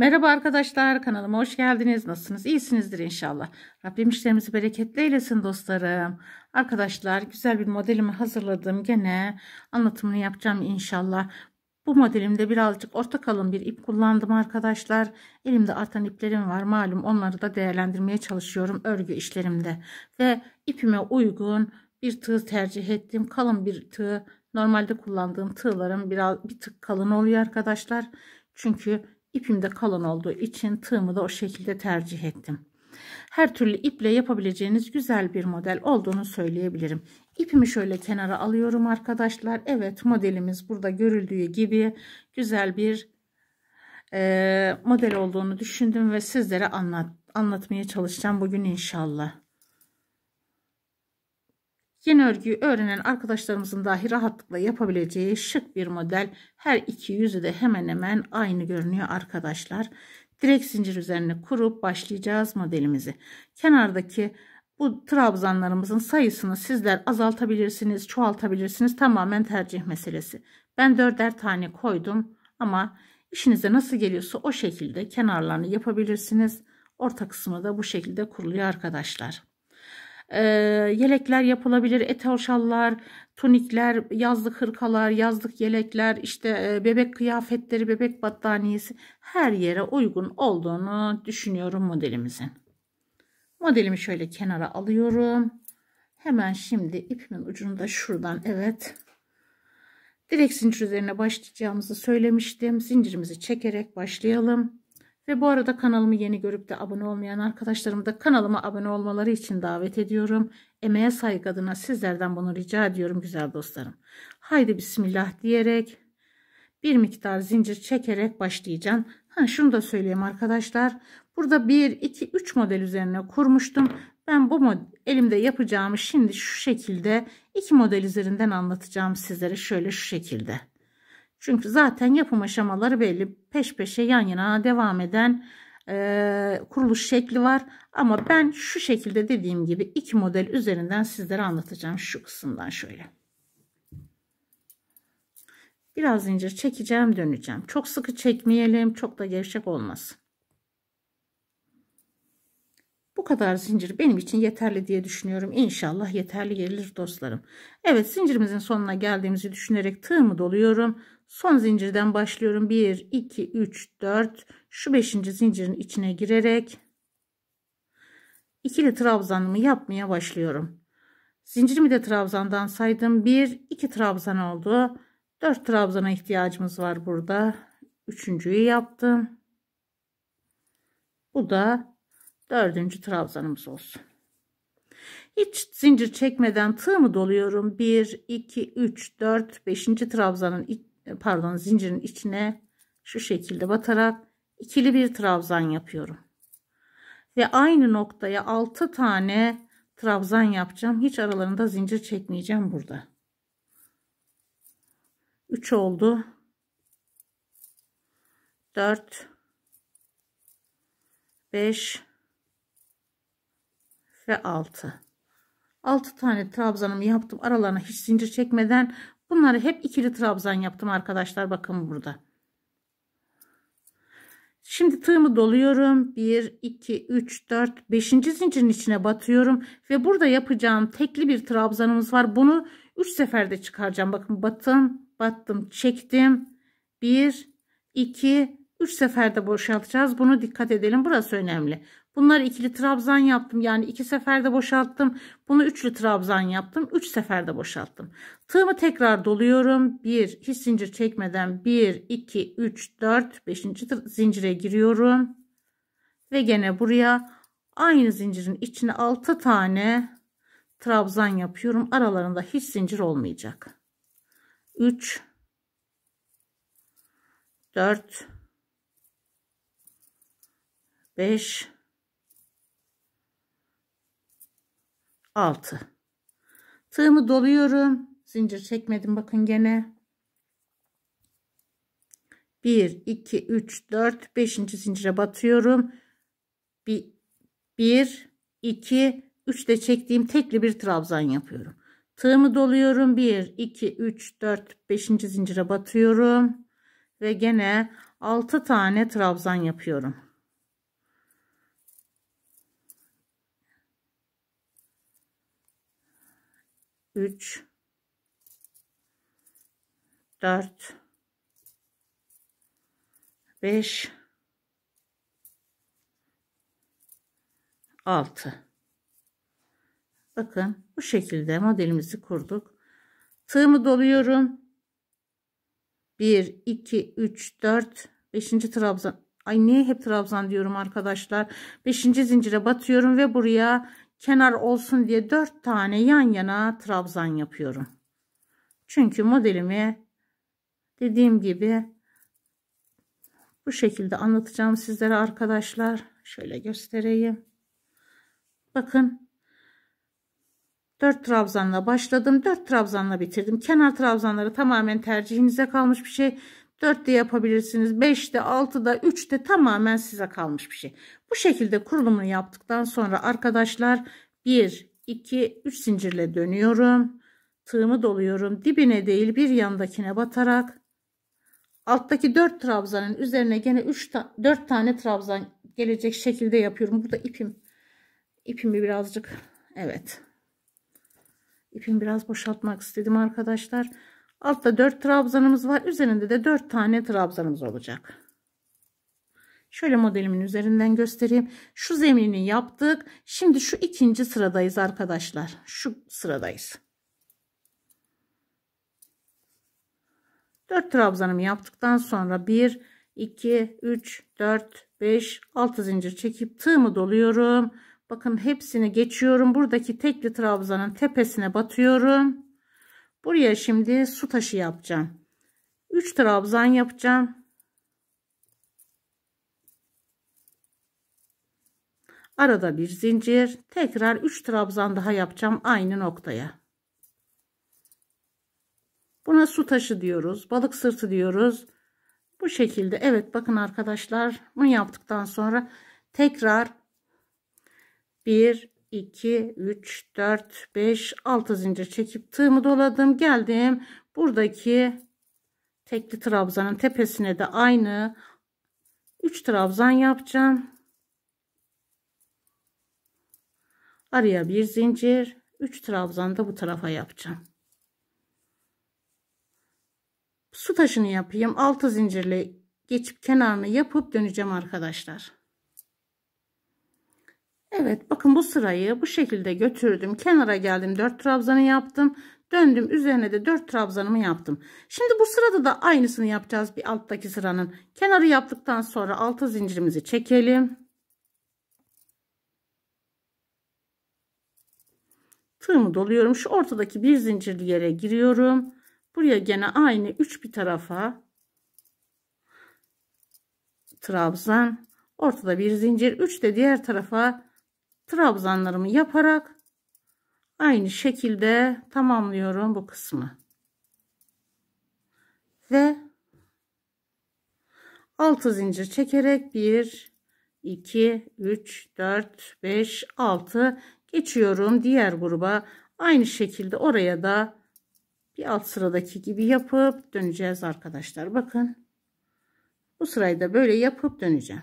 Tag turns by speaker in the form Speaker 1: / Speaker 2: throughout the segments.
Speaker 1: Merhaba arkadaşlar kanalıma hoş geldiniz. Nasılsınız? İyisinizdir inşallah. Rabbim işlerimizi bereketle eylesin dostlarım. Arkadaşlar güzel bir modelimi hazırladım. Gene anlatımını yapacağım inşallah. Bu modelimde birazcık orta kalın bir ip kullandım arkadaşlar. Elimde artan iplerim var malum onları da değerlendirmeye çalışıyorum örgü işlerimde. Ve ipime uygun bir tığ tercih ettim. Kalın bir tığ. Normalde kullandığım tığlarım biraz bir tık kalın oluyor arkadaşlar. Çünkü İpimde kalın olduğu için tığımı da o şekilde tercih ettim. Her türlü iple yapabileceğiniz güzel bir model olduğunu söyleyebilirim. İpimi şöyle kenara alıyorum arkadaşlar. Evet modelimiz burada görüldüğü gibi güzel bir e, model olduğunu düşündüm ve sizlere anlat, anlatmaya çalışacağım bugün inşallah. Yeni örgüyü öğrenen arkadaşlarımızın dahi rahatlıkla yapabileceği şık bir model. Her iki yüzü de hemen hemen aynı görünüyor arkadaşlar. Direk zincir üzerine kurup başlayacağız modelimizi. Kenardaki bu trabzanlarımızın sayısını sizler azaltabilirsiniz, çoğaltabilirsiniz. Tamamen tercih meselesi. Ben dörder tane koydum ama işinize nasıl geliyorsa o şekilde kenarlarını yapabilirsiniz. Orta kısmı da bu şekilde kuruluyor arkadaşlar e, yelekler yapılabilir. Etorşallar, tunikler, yazlık hırkalar, yazlık yelekler, işte e, bebek kıyafetleri, bebek battaniyesi her yere uygun olduğunu düşünüyorum modelimizin. Modelimi şöyle kenara alıyorum. Hemen şimdi ipimin ucunu da şuradan evet Direk zincir üzerine başlayacağımızı söylemiştim. Zincirimizi çekerek başlayalım. Ve bu arada kanalımı yeni görüp de abone olmayan arkadaşlarımı da kanalıma abone olmaları için davet ediyorum. Emeğe saygı adına sizlerden bunu rica ediyorum güzel dostlarım. Haydi bismillah diyerek bir miktar zincir çekerek başlayacağım. Ha, şunu da söyleyeyim arkadaşlar. Burada 1, 2, 3 model üzerine kurmuştum. Ben bu model, elimde yapacağımı şimdi şu şekilde iki model üzerinden anlatacağım sizlere şöyle şu şekilde. Çünkü zaten yapım aşamaları belli. Peş peşe yan yana devam eden e, kuruluş şekli var. Ama ben şu şekilde dediğim gibi iki model üzerinden sizlere anlatacağım şu kısımdan şöyle. Biraz zincir çekeceğim döneceğim. Çok sıkı çekmeyelim çok da gevşek olmasın. Bu kadar zincir benim için yeterli diye düşünüyorum. İnşallah yeterli gelir dostlarım. Evet zincirimizin sonuna geldiğimizi düşünerek tığımı doluyorum. Son zincirden başlıyorum. 1, 2, 3, 4. Şu 5. zincirin içine girerek ikili trabzanımı yapmaya başlıyorum. Zincirimi de trabzandan saydım. 1, 2 trabzan oldu. 4 trabzana ihtiyacımız var burada. Üçüncüyü yaptım. Bu da dördüncü trabzanımız olsun. Hiç zincir çekmeden tığımı doluyorum. 1, 2, 3, 4, 5. trabzanın e, pardon zincirin içine şu şekilde batarak ikili bir trabzan yapıyorum. Ve aynı noktaya 6 tane trabzan yapacağım. Hiç aralarında zincir çekmeyeceğim burada. 3 oldu. 4 5 ve 6. 6 tane trabzanımı yaptım. Aralarına hiç zincir çekmeden Bunları hep ikili trabzan yaptım arkadaşlar. Bakın burada. Şimdi tığımı doluyorum. 1, 2, 3, 4, 5. zincirin içine batıyorum. Ve burada yapacağım tekli bir trabzanımız var. Bunu 3 seferde çıkaracağım. Bakın batın, battım, çektim. 1, 2, 3 seferde boşaltacağız. Bunu dikkat edelim. Burası önemli. Bunları ikili trabzan yaptım. Yani iki seferde boşalttım. Bunu üçlü trabzan yaptım. Üç seferde boşalttım. Tığımı tekrar doluyorum. Bir hiç zincir çekmeden bir, iki, üç, dört, beşinci zincire giriyorum. Ve gene buraya aynı zincirin içine altı tane trabzan yapıyorum. Aralarında hiç zincir olmayacak. Üç, dört, beş. 6 tığımı doluyorum zincir çekmedim bakın gene 1 2 3 4 5. zincire batıyorum 1 2 3 de çektiğim tekli bir trabzan yapıyorum tığımı doluyorum 1 2 3 4 5. zincire batıyorum ve gene 6 tane trabzan yapıyorum 3 4 5 6 Bakın bu şekilde modelimizi kurduk. Tığımı doluyorum. 1 2 3 4 5. trabzan Ay niye hep trabzan diyorum arkadaşlar. 5. zincire batıyorum ve buraya kenar olsun diye 4 tane yan yana trabzan yapıyorum. Çünkü modelimi dediğim gibi bu şekilde anlatacağım sizlere arkadaşlar. Şöyle göstereyim. Bakın 4 trabzanla başladım. 4 trabzanla bitirdim. Kenar trabzanları tamamen tercihinize kalmış bir şey. 4 de yapabilirsiniz. 5 de 6 da 3 de tamamen size kalmış bir şey. Bu şekilde kurulumunu yaptıktan sonra arkadaşlar 1 2 3 zincirle dönüyorum. Tığımı doluyorum. Dibine değil bir yandakine batarak alttaki 4 trabzanın üzerine gene 3 ta 4 tane trabzan gelecek şekilde yapıyorum. Burada ipim ipimi birazcık evet. İpimi biraz boşaltmak istedim arkadaşlar. Altta 4 trabzanımız var. Üzerinde de 4 tane trabzanımız olacak. Şöyle modelimin üzerinden göstereyim. Şu zemini yaptık. Şimdi şu ikinci sıradayız arkadaşlar. Şu sıradayız. 4 trabzanımı yaptıktan sonra 1, 2, 3, 4, 5, 6 zincir çekip tığımı doluyorum. Bakın hepsini geçiyorum. Buradaki tekli trabzanın tepesine batıyorum. Buraya şimdi su taşı yapacağım. 3 trabzan yapacağım. Arada bir zincir. Tekrar 3 trabzan daha yapacağım aynı noktaya. Buna su taşı diyoruz. Balık sırtı diyoruz. Bu şekilde. Evet bakın arkadaşlar bunu yaptıktan sonra tekrar 1 2 3 4 5 6 zincir çekip tığımı doladım geldim buradaki tekli trabzanın tepesine de aynı 3 trabzan yapacağım araya bir zincir 3 trabzan da bu tarafa yapacağım su taşını yapayım 6 zincirle geçip kenarını yapıp döneceğim arkadaşlar Evet bakın bu sırayı bu şekilde götürdüm. Kenara geldim 4 trabzanı yaptım. Döndüm üzerine de 4 trabzanımı yaptım. Şimdi bu sırada da aynısını yapacağız bir alttaki sıranın. Kenarı yaptıktan sonra altı zincirimizi çekelim. Tığımı doluyorum. Şu ortadaki bir zincirli yere giriyorum. Buraya gene aynı 3 bir tarafa trabzan. Ortada bir zincir. 3 de diğer tarafa trabzanlarımı yaparak aynı şekilde tamamlıyorum bu kısmı. Ve 6 zincir çekerek 1 2 3 4 5 6 geçiyorum diğer gruba. Aynı şekilde oraya da bir alt sıradaki gibi yapıp döneceğiz arkadaşlar. Bakın. Bu sırayı da böyle yapıp döneceğim.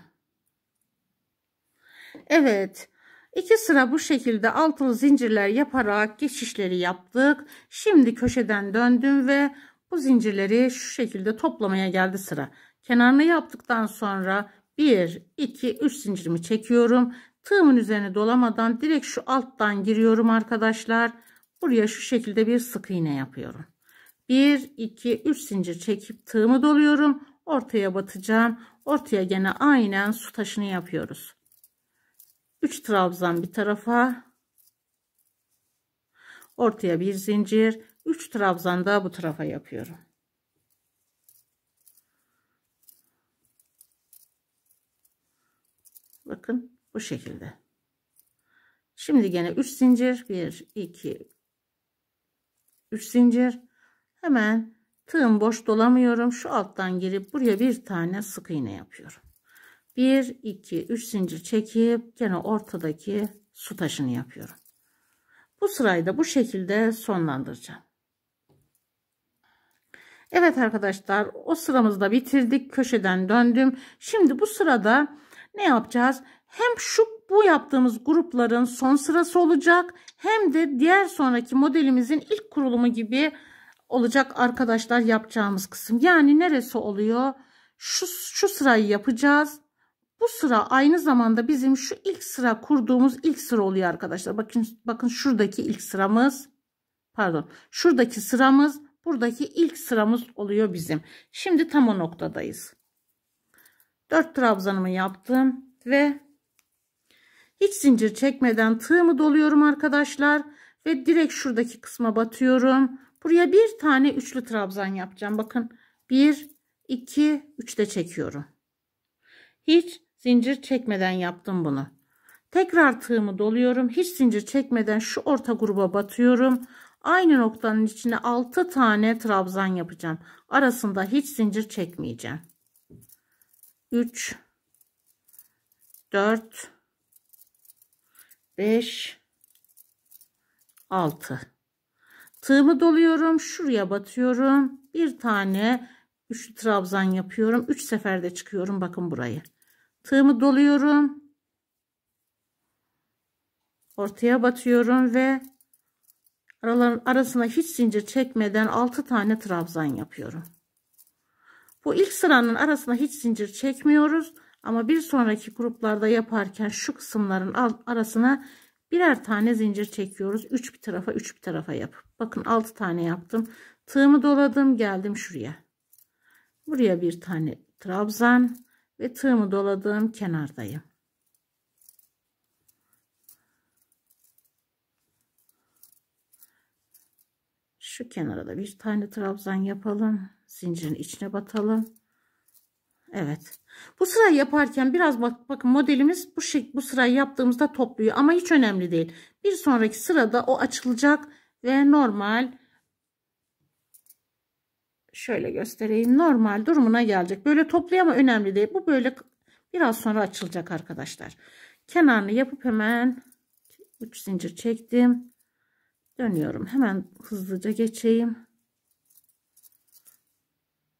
Speaker 1: Evet. İki sıra bu şekilde altılı zincirler yaparak geçişleri yaptık. Şimdi köşeden döndüm ve bu zincirleri şu şekilde toplamaya geldi sıra. Kenarını yaptıktan sonra 1, 2, 3 zincirimi çekiyorum. Tığımın üzerine dolamadan direkt şu alttan giriyorum arkadaşlar. Buraya şu şekilde bir sık iğne yapıyorum. 1, 2, 3 zincir çekip tığımı doluyorum. Ortaya batacağım. Ortaya gene aynen su taşını yapıyoruz. 3 trabzan bir tarafa ortaya bir zincir 3 trabzan daha bu tarafa yapıyorum bakın bu şekilde şimdi gene 3 zincir 1 2 3 zincir hemen tığım boş dolamıyorum şu alttan girip buraya bir tane sık iğne yapıyorum 1 2 3 zincir çekip gene ortadaki su taşını yapıyorum bu sırayı da bu şekilde sonlandıracağım Evet arkadaşlar o sıramızı da bitirdik köşeden döndüm şimdi bu sırada ne yapacağız hem şu bu yaptığımız grupların son sırası olacak hem de diğer sonraki modelimizin ilk kurulumu gibi olacak arkadaşlar yapacağımız kısım yani neresi oluyor şu, şu sırayı yapacağız bu sıra aynı zamanda bizim şu ilk sıra kurduğumuz ilk sıra oluyor arkadaşlar. Bakın bakın şuradaki ilk sıramız pardon şuradaki sıramız buradaki ilk sıramız oluyor bizim. Şimdi tam o noktadayız. 4 trabzanımı yaptım ve hiç zincir çekmeden tığımı doluyorum arkadaşlar ve direkt şuradaki kısma batıyorum. Buraya bir tane üçlü trabzan yapacağım. Bakın 1 2 3 de çekiyorum. Hiç Zincir çekmeden yaptım bunu. Tekrar tığımı doluyorum. Hiç zincir çekmeden şu orta gruba batıyorum. Aynı noktanın içine 6 tane trabzan yapacağım. Arasında hiç zincir çekmeyeceğim. 3 4 5 6 tığımı doluyorum şuraya batıyorum bir tane üçlü trabzan yapıyorum 3 seferde çıkıyorum bakın burayı Tığımı doluyorum. Ortaya batıyorum ve araların arasına hiç zincir çekmeden 6 tane trabzan yapıyorum. Bu ilk sıranın arasına hiç zincir çekmiyoruz. Ama bir sonraki gruplarda yaparken şu kısımların arasına birer tane zincir çekiyoruz. 3 bir tarafa 3 bir tarafa yapıp. Bakın 6 tane yaptım. Tığımı doladım geldim şuraya. Buraya bir tane trabzan ve tığımı doladığım kenardayım. Şu kenara da bir tane trabzan yapalım. Zincirin içine batalım. Evet. Bu sırayı yaparken biraz bak bakın modelimiz bu şek bu sırayı yaptığımızda topluyor ama hiç önemli değil. Bir sonraki sırada o açılacak ve normal şöyle göstereyim. Normal durumuna gelecek. Böyle toplayama önemli değil. Bu böyle biraz sonra açılacak arkadaşlar. Kenarını yapıp hemen 3 zincir çektim. Dönüyorum. Hemen hızlıca geçeyim.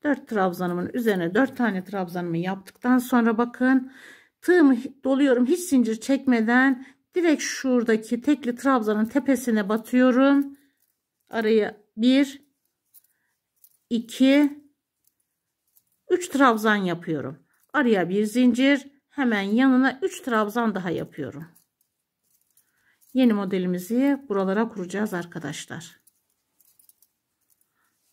Speaker 1: 4 trabzanımın üzerine 4 tane trabzanımı yaptıktan sonra bakın tığımı doluyorum hiç zincir çekmeden direkt şuradaki tekli trabzanın tepesine batıyorum. Araya 1 2 3 trabzan yapıyorum. Araya bir zincir, hemen yanına 3 trabzan daha yapıyorum. Yeni modelimizi buralara kuracağız arkadaşlar.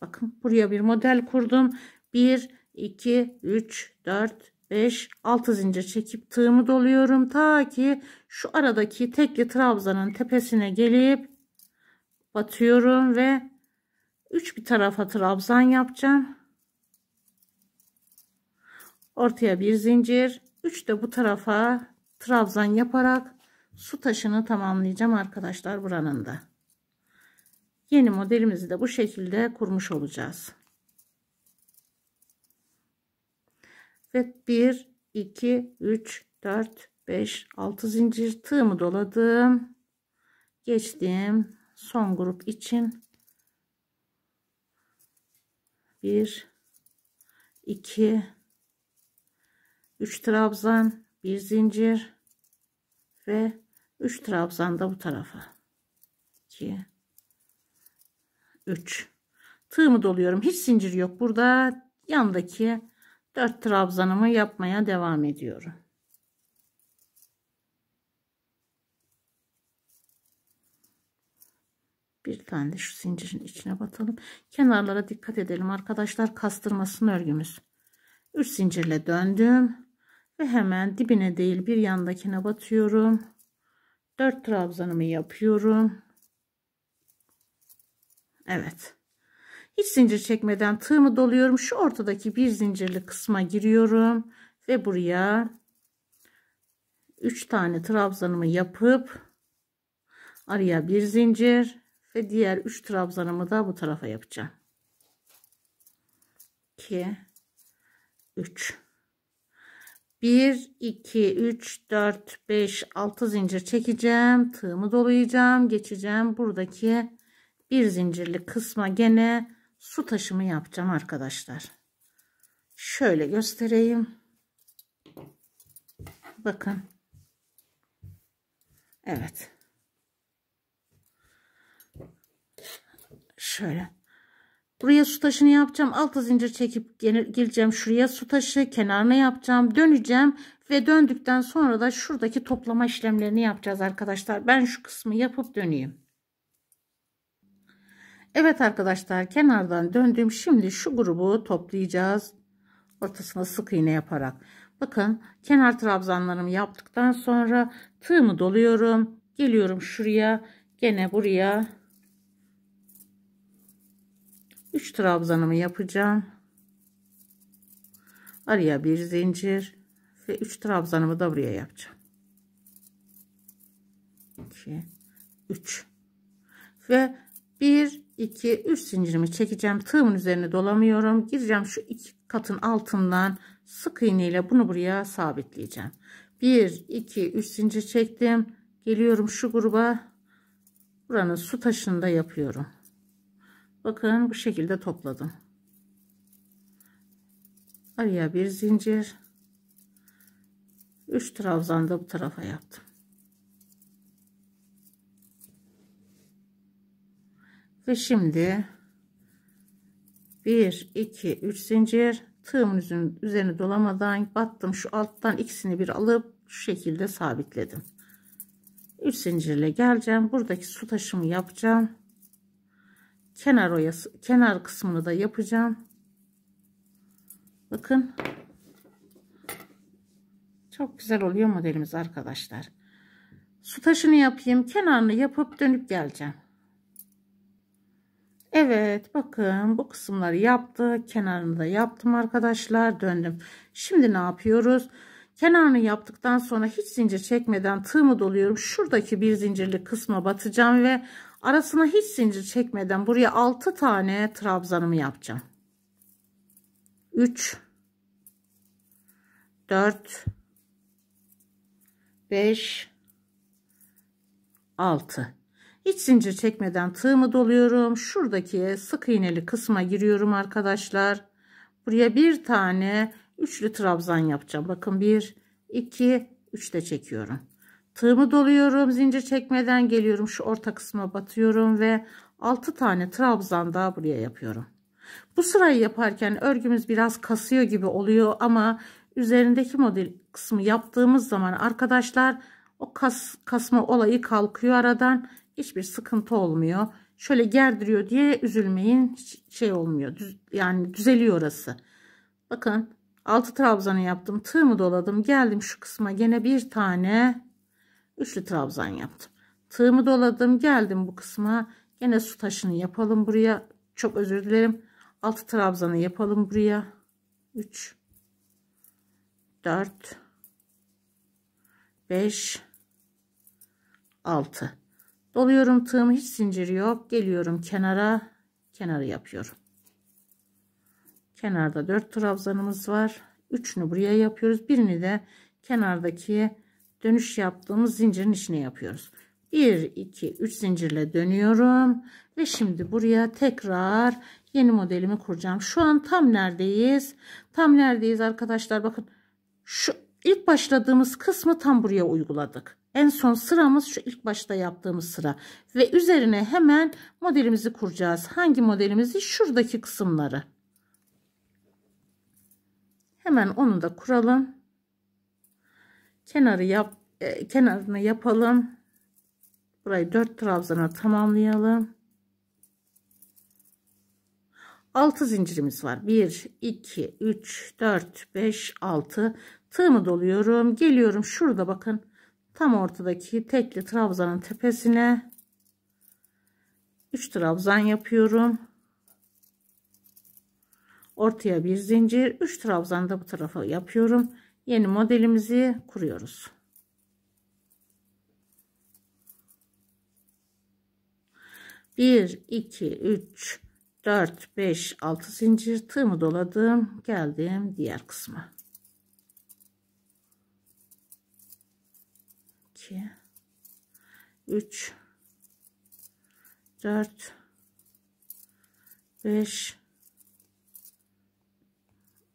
Speaker 1: Bakın buraya bir model kurdum. 1 2 3 4 5 6 zincir çekip tığımı doluyorum ta ki şu aradaki tekli trabzanın tepesine gelip batıyorum ve Üç bir tarafa trabzan yapacağım. Ortaya bir zincir. üç de bu tarafa trabzan yaparak su taşını tamamlayacağım arkadaşlar buranın da. Yeni modelimizi de bu şekilde kurmuş olacağız. Ve 1, 2, 3, 4, 5, 6 zincir tığımı doladım. Geçtim. Son grup için 1 2 3 trabzan, bir zincir ve 3 trabzan da bu tarafa. 2 3 Tığımı doluyorum. Hiç zincir yok. Burada yandaki 4 trabzanımı yapmaya devam ediyorum. Bir tane de şu zincirin içine batalım. Kenarlara dikkat edelim arkadaşlar. Kastırmasın örgümüz. 3 zincirle döndüm. Ve hemen dibine değil bir yandakine batıyorum. 4 trabzanımı yapıyorum. Evet. Hiç zincir çekmeden tığımı doluyorum. Şu ortadaki bir zincirli kısma giriyorum. Ve buraya 3 tane trabzanımı yapıp araya bir zincir ve diğer 3 trabzanımı da bu tarafa yapacağım. 2 3 1 2 3 4 5 6 zincir çekeceğim. Tığımı dolayacağım, geçeceğim. Buradaki bir zincirli kısma gene su taşımı yapacağım arkadaşlar. Şöyle göstereyim. Bakın. Evet. Şöyle. Buraya su taşını yapacağım. Altı zincir çekip geleceğim. Şuraya su taşı kenarına yapacağım. Döneceğim ve döndükten sonra da şuradaki toplama işlemlerini yapacağız arkadaşlar. Ben şu kısmı yapıp döneyim. Evet arkadaşlar kenardan döndüm. Şimdi şu grubu toplayacağız. Ortasına sık iğne yaparak. Bakın kenar trabzanlarımı yaptıktan sonra tığımı doluyorum. Geliyorum şuraya. Gene buraya 3 trabzanımı yapacağım araya bir zincir ve 3 trabzanımı da buraya yapacağım 2 3 ve 1 2 3 zincirimi çekeceğim tığımın üzerine dolamıyorum gireceğim şu iki katın altından sık iğneyle bunu buraya sabitleyeceğim 1 2 3 zincir çektim geliyorum şu gruba buranın su taşını da yapıyorum bakın bu şekilde topladım araya bir zincir 3 trabzan da bu tarafa yaptım ve şimdi 1 2 3 zincir tığımın üzerine dolamadan battım şu alttan ikisini bir alıp şu şekilde sabitledim 3 zincirle geleceğim buradaki su taşımı yapacağım kenar oyası kenar kısmını da yapacağım bakın çok güzel oluyor modelimiz arkadaşlar su taşını yapayım kenarını yapıp dönüp geleceğim Evet bakın bu kısımları yaptı kenarını da yaptım arkadaşlar döndüm şimdi ne yapıyoruz kenarını yaptıktan sonra hiç zincir çekmeden tığımı doluyorum şuradaki bir zincirli kısma batacağım ve Arasına hiç zincir çekmeden buraya 6 tane trabzanımı yapacağım. 3 4 5 6 hiç zincir çekmeden tığımı doluyorum şuradaki sık iğneli kısma giriyorum arkadaşlar buraya bir tane üçlü trabzan yapacağım bakın bir iki üç de çekiyorum tığımı doluyorum zincir çekmeden geliyorum şu orta kısma batıyorum ve 6 tane trabzan daha buraya yapıyorum bu sırayı yaparken örgümüz biraz kasıyor gibi oluyor ama üzerindeki model kısmı yaptığımız zaman arkadaşlar o kas, kasma olayı kalkıyor aradan hiçbir sıkıntı olmuyor şöyle gerdiriyor diye üzülmeyin şey olmuyor düz, yani düzeliyor orası bakın 6 trabzanı yaptım tığımı doladım geldim şu kısma gene bir tane Üçlü trabzan yaptım. Tığımı doladım. Geldim bu kısma. Yine su taşını yapalım buraya. Çok özür dilerim. Altı trabzanı yapalım buraya. 3 4 5 6 Doluyorum tığımı hiç zincir yok. Geliyorum kenara. Kenarı yapıyorum. Kenarda 4 trabzanımız var. 3'ünü buraya yapıyoruz. Birini de kenardaki dönüş yaptığımız zincirin içine yapıyoruz. 1 2 3 zincirle dönüyorum ve şimdi buraya tekrar yeni modelimi kuracağım. Şu an tam neredeyiz? Tam neredeyiz arkadaşlar? Bakın şu ilk başladığımız kısmı tam buraya uyguladık. En son sıramız şu ilk başta yaptığımız sıra ve üzerine hemen modelimizi kuracağız. Hangi modelimizi? Şuradaki kısımları. Hemen onu da kuralım kenarı yap e, kenarını yapalım burayı dört trabzana tamamlayalım 6 zincirimiz var 1 2 3 4 5 6 tığımı doluyorum geliyorum şurada bakın tam ortadaki tekli trabzanın tepesine 3 trabzan yapıyorum ortaya bir zincir 3 trabzan da bu tarafa yapıyorum yeni modelimizi kuruyoruz. Bir, iki, üç, dört, beş, altı zincir tığımı doladım. Geldim diğer kısma. İki, üç, dört, beş,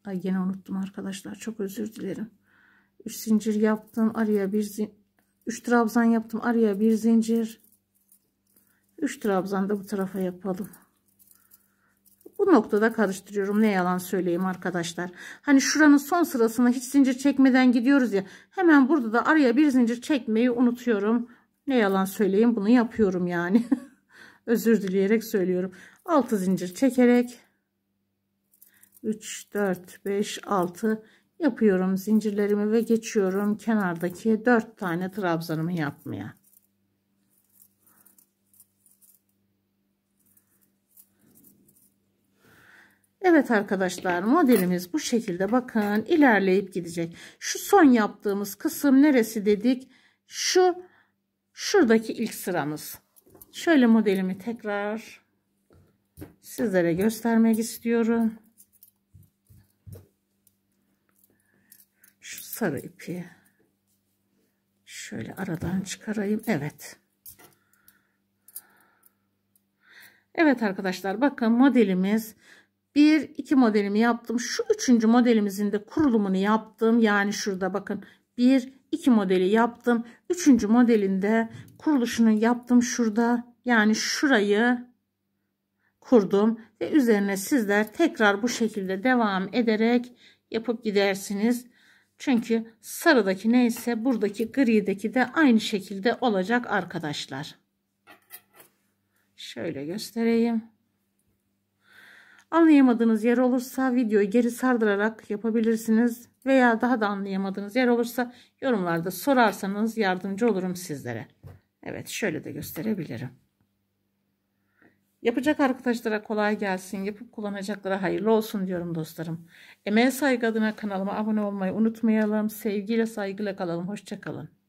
Speaker 1: Ay yine unuttum arkadaşlar. Çok özür dilerim. 3 zincir yaptım. Araya bir zincir. 3 trabzan yaptım. Araya bir zincir. 3 trabzan da bu tarafa yapalım. Bu noktada karıştırıyorum. Ne yalan söyleyeyim arkadaşlar. Hani şuranın son sırasına hiç zincir çekmeden gidiyoruz ya. Hemen burada da araya bir zincir çekmeyi unutuyorum. Ne yalan söyleyeyim bunu yapıyorum yani. Özür dileyerek söylüyorum. 6 zincir çekerek 3 4 5 6 yapıyorum zincirlerimi ve geçiyorum kenardaki 4 tane trabzanımı yapmaya. Evet arkadaşlar modelimiz bu şekilde bakın ilerleyip gidecek. Şu son yaptığımız kısım neresi dedik? Şu şuradaki ilk sıramız. Şöyle modelimi tekrar sizlere göstermek istiyorum. sarı ipi şöyle aradan çıkarayım evet Evet arkadaşlar bakın modelimiz bir iki modelimi yaptım şu üçüncü modelimizin de kurulumunu yaptım yani şurada bakın bir iki modeli yaptım üçüncü modelinde kuruluşunu yaptım şurada yani şurayı kurdum ve üzerine sizler tekrar bu şekilde devam ederek yapıp gidersiniz çünkü sarıdaki neyse buradaki grideki de aynı şekilde olacak arkadaşlar. Şöyle göstereyim. Anlayamadığınız yer olursa videoyu geri sardırarak yapabilirsiniz veya daha da anlayamadığınız yer olursa yorumlarda sorarsanız yardımcı olurum sizlere. Evet şöyle de gösterebilirim. Yapacak arkadaşlara kolay gelsin, yapıp kullanacaklara hayırlı olsun diyorum dostlarım. Emeğe saygı adına kanalıma abone olmayı unutmayalım. Sevgiyle saygıyla kalalım. Hoşçakalın.